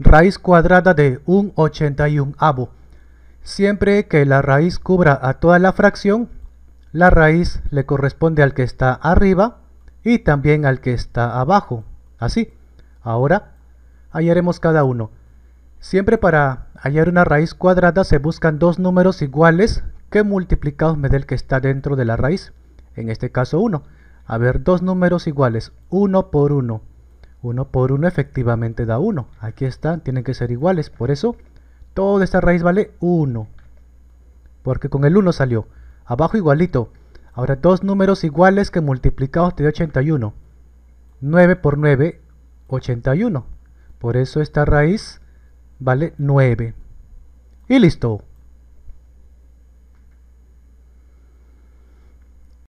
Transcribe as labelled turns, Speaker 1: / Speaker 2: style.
Speaker 1: Raíz cuadrada de un 81 Siempre que la raíz cubra a toda la fracción, la raíz le corresponde al que está arriba y también al que está abajo. Así. Ahora, hallaremos cada uno. Siempre para hallar una raíz cuadrada se buscan dos números iguales que multiplicados me dé el que está dentro de la raíz. En este caso 1. A ver, dos números iguales, uno por uno. 1 por 1 efectivamente da 1. Aquí están, tienen que ser iguales. Por eso, toda esta raíz vale 1. Porque con el 1 salió. Abajo igualito. Ahora, dos números iguales que multiplicados te da 81. 9 por 9, 81. Por eso esta raíz vale 9. Y listo.